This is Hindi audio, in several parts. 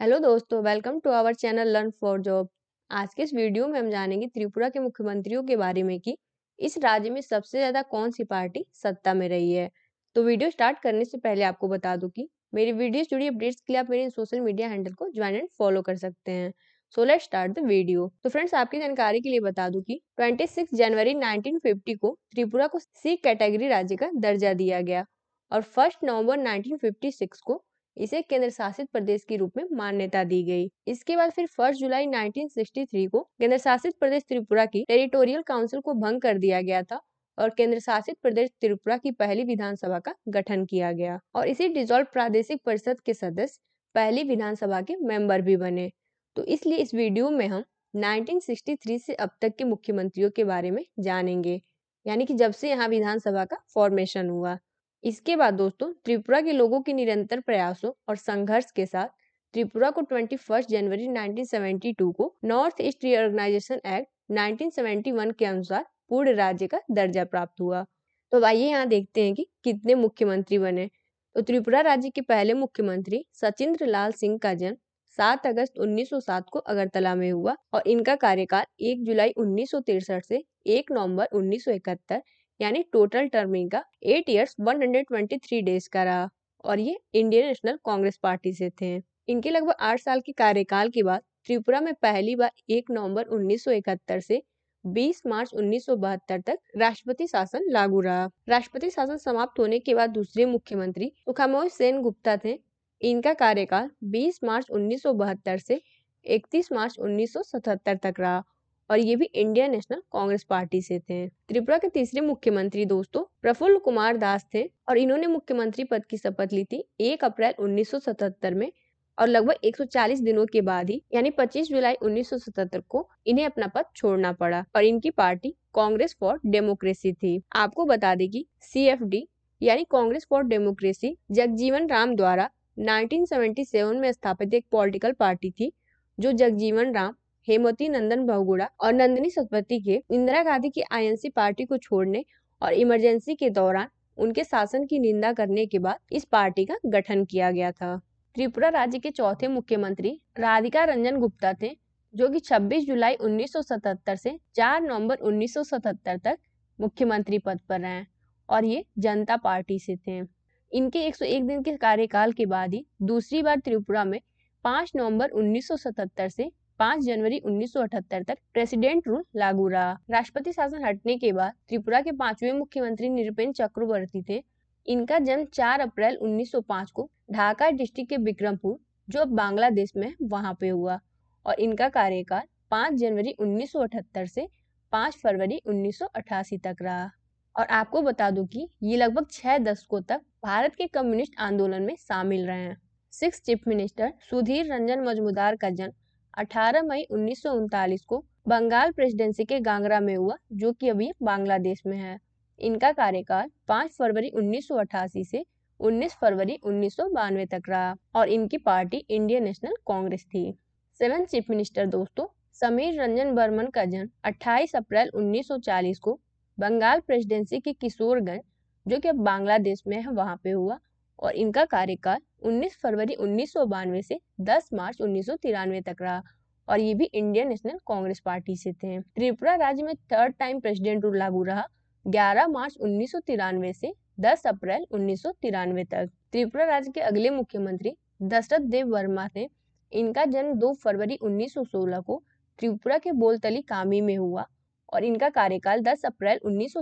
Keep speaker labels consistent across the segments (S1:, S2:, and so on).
S1: हेलो दोस्तों welcome to our channel Learn for Job आज के इस वीडियो में हम जानेंगे त्रिपुरा के मुख्यमंत्रियों के बारे में कि इस राज्य में सबसे ज़्यादा कौन सी पार्टी सत्ता में रही है तो वीडियो स्टार्ट करने से पहले आपको बता दूं कि मेरी वीडियो जुड़ी अपडेट्स के लिए आप मेरे सोशल मीडिया हैंडल को ज्वाइन एंड फॉलो कर सकते हैं so let start the video तो फ्रेंड्स आपकी जानकारी के लिए बता दू की ट्वेंटी जनवरी नाइनटीन को त्रिपुरा को सी कैटेगरी राज्य का दर्जा दिया गया और फर्स्ट नवंबर 1956 को इसे केंद्र शासित प्रदेश के रूप में मान्यता दी गई इसके बाद फिर फर्स्ट जुलाई 1963 को केंद्र शासित प्रदेश त्रिपुरा की टेरिटोरियल काउंसिल को भंग कर दिया गया था और केंद्र शासित प्रदेश त्रिपुरा की पहली विधानसभा का गठन किया गया और इसी डिजोल्व प्रादेशिक परिषद के सदस्य पहली विधानसभा के मेंबर भी बने तो इसलिए इस वीडियो में हम 1963 से अब तक के मुख्यमंत्रियों के बारे में जानेंगे यानी कि जब से यहाँ विधानसभा का फॉर्मेशन हुआ इसके बाद दोस्तों त्रिपुरा के लोगों के निरंतर प्रयासों और संघर्ष के साथ त्रिपुरा को 21 जनवरी 1972 को नॉर्थ ईस्ट रीऑर्गेनाइजेशन एक्ट 1971 के अनुसार पूर्ण राज्य का दर्जा प्राप्त हुआ तो आइए यहाँ देखते हैं कि कितने मुख्यमंत्री बने तो त्रिपुरा राज्य के पहले मुख्यमंत्री सचिंद्र लाल सिंह का जन्म 7 अगस्त 1907 को अगरतला में हुआ और इनका कार्यकाल 1 जुलाई उन्नीस से 1 नवंबर इकहत्तर यानी टोटल टर्म इनका एट ईयर्स 123 डेज का रहा और ये इंडियन नेशनल कांग्रेस पार्टी से थे इनके लगभग आठ साल के कार्यकाल के बाद त्रिपुरा में पहली बार एक नवंबर 1971 से 20 मार्च 1972 तक राष्ट्रपति शासन लागू रहा राष्ट्रपति शासन समाप्त होने के बाद दूसरे मुख्यमंत्री सुखामोह सेन गुप्ता थे इनका कार्यकाल 20 मार्च 1972 से 31 मार्च 1977 तक रहा और ये भी इंडियन नेशनल कांग्रेस पार्टी से थे त्रिपुरा के तीसरे मुख्यमंत्री दोस्तों प्रफुल्ल कुमार दास थे और इन्होंने मुख्यमंत्री पद की शपथ ली थी 1 अप्रैल 1977 में और लगभग 140 दिनों के बाद ही यानी 25 जुलाई 1977 को इन्हें अपना पद छोड़ना पड़ा और इनकी पार्टी कांग्रेस फॉर डेमोक्रेसी थी आपको बता दें कि सी यानी Congress for Democracy Jagjivan Ram द्वारा 1977 में स्थापित एक पॉलिटिकल पार्टी थी जो जगजीवन राम हेमवती नंदन बहुगुड़ा और नंदिनी सतपथी के इंदिरा गांधी की आईएनसी पार्टी को छोड़ने और इमरजेंसी के दौरान उनके शासन की निंदा करने के बाद इस पार्टी का गठन किया गया था त्रिपुरा राज्य के चौथे मुख्यमंत्री राधिका रंजन गुप्ता थे जो कि 26 जुलाई 1977 से 4 नवंबर 1977 तक मुख्यमंत्री पद पर रहे और ये जनता पार्टी से थे इनके 101 दिन के कार्यकाल के बाद ही दूसरी बार त्रिपुरा में 5 नवंबर 1977 से 5 जनवरी 1978 तक प्रेसिडेंट रूल लागू रहा राष्ट्रपति शासन हटने के बाद त्रिपुरा के पांचवें मुख्यमंत्री निरुपेन चक्रवर्ती थे इनका जन्म 4 अप्रैल 1905 को ढाका डिस्ट्रिक्ट के बिक्रमपुर जो अब बांग्लादेश में वहां पे हुआ और इनका कार्यकाल 5 जनवरी 1978 से 5 फरवरी 1988 तक रहा और आपको बता दूं कि ये लगभग छह दशकों तक भारत के कम्युनिस्ट आंदोलन में शामिल रहे हैं six chief minister Sudhir Ranjan Majumdar का जन्म 18 मई उन्नीस को बंगाल प्रेसिडेंसी के गांगरा में हुआ जो कि अभी बांग्लादेश में है इनका कार्यकाल 5 फरवरी 1988 से 19 फरवरी उन्नीस तक रहा और इनकी पार्टी इंडियन नेशनल कांग्रेस थी सेवन चीफ मिनिस्टर दोस्तों समीर रंजन बर्मन का जन्म 28 अप्रैल 1940 को बंगाल प्रेसिडेंसी के किशोरगंज जो कि अब बांग्लादेश में है वहां पे हुआ और इनका कार्यकाल 19 फरवरी उन्नीस से 10 मार्च उन्नीस तक रहा और ये भी इंडियन नेशनल कांग्रेस पार्टी से थे त्रिपुरा राज्य में थर्ड टाइम प्रेसिडेंट रूल लागू रहा 11 मार्च उन्नीस से 10 अप्रैल उन्नीस तक त्रिपुरा राज्य के अगले मुख्यमंत्री दशरथ देव वर्मा थे इनका जन्म 2 फरवरी 1916 को त्रिपुरा के बोलतली कामी में हुआ और इनका कार्यकाल 10 अप्रैल उन्नीस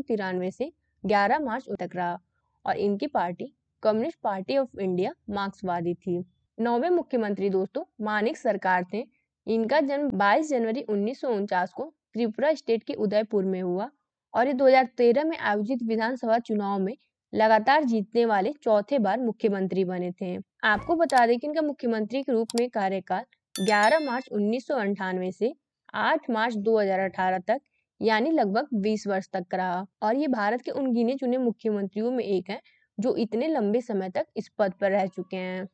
S1: से 11 मार्च तक रहा और इनकी party Communist Party of India मार्क्सवादी थी नौवे मुख्यमंत्री दोस्तों मानिक सरकार थे इनका जन्म 22 जनवरी उन्नीस को त्रिपुरा स्टेट के उदयपुर में हुआ और ये 2013 में आयोजित विधानसभा चुनाव में लगातार जीतने वाले चौथे बार मुख्यमंत्री बने थे आपको बता दें कि इनका मुख्यमंत्री के रूप में कार्यकाल 11 मार्च उन्नीस से 8 मार्च 2018 तक यानी लगभग 20 वर्ष तक रहा और ये भारत के उन गिने चुने मुख्यमंत्रियों में एक है जो इतने लंबे समय तक इस पद पर रह चुके हैं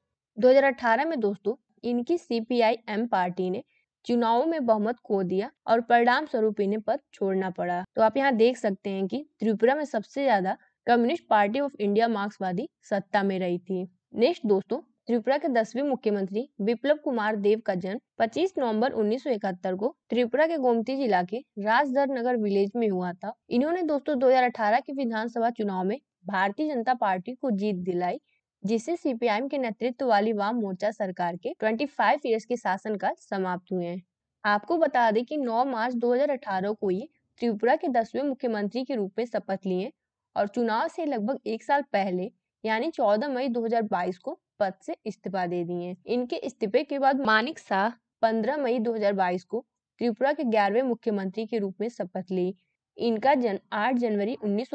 S1: 2018 में दोस्तों इनकी सी एम पार्टी ने चुनावों में बहुमत खो दिया और परिणाम स्वरूप इन्हें पद छोड़ना पड़ा तो आप यहाँ देख सकते हैं कि त्रिपुरा में सबसे ज्यादा कम्युनिस्ट पार्टी ऑफ इंडिया मार्क्सवादी सत्ता में रही थी नेक्स्ट दोस्तों त्रिपुरा के दसवीं मुख्यमंत्री विप्लव कुमार देव का जन्म 25 नवंबर 1971 को त्रिपुरा के गोमती जिला के राजदर नगर विलेज में हुआ था इन्होंने दोस्तों 2018 के विधानसभा चुनाव में भारतीय जनता पार्टी को जीत दिलाई जिसे सीपीआईएम के नेतृत्व वाली वाम मोर्चा सरकार के 25 ईयर्स के शासन का समाप्त हुए हैं आपको बता दें कि 9 मार्च 2018 को ये त्रिपुरा के दसवें मुख्यमंत्री के रूप में शपथ लिए और चुनाव से लगभग एक साल पहले यानी 14 मई 2022 को पद से इस्तीफा दे दिए इनके इस्तीफे के बाद मानिक शाह 15 मई 2022 को त्रिपुरा के ग्यारहवें मुख्यमंत्री के रूप में शपथ ली इनका जन्म 8 जनवरी उन्नीस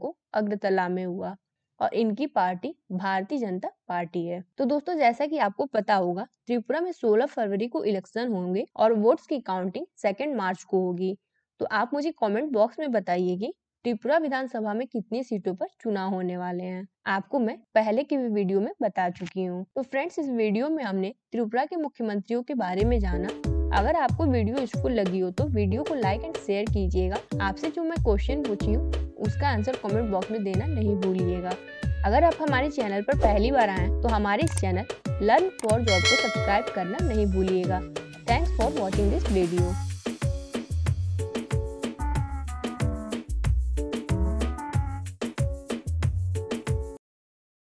S1: को अग्रतला में हुआ और इनकी पार्टी भारतीय जनता पार्टी है तो दोस्तों जैसा कि आपको पता होगा त्रिपुरा में 16 फरवरी को इलेक्शन होंगे और वोट्स की काउंटिंग सेकेंड मार्च को होगी तो आप मुझे कमेंट बॉक्स में बताइए कि त्रिपुरा विधानसभा में कितनी सीटों पर चुनाव होने वाले हैं आपको मैं पहले की भी वीडियो में बता चुकी हूँ तो फ्रेंड्स इस वीडियो में हमने त्रिपुरा के मुख्यमंत्रियों के बारे में जाना अगर आपको वीडियो यूजफुल लगी हो तो वीडियो को लाइक एंड शेयर कीजिएगा आपसे जो मैं क्वेश्चन पूछी हूँ उसका आंसर कमेंट बॉक्स में देना नहीं भूलिएगा अगर आप हमारे चैनल पर पहली बार आए तो हमारे इस चैनल लर्न फॉर जॉब को सब्सक्राइब करना नहीं भूलिएगा thanks for watching this video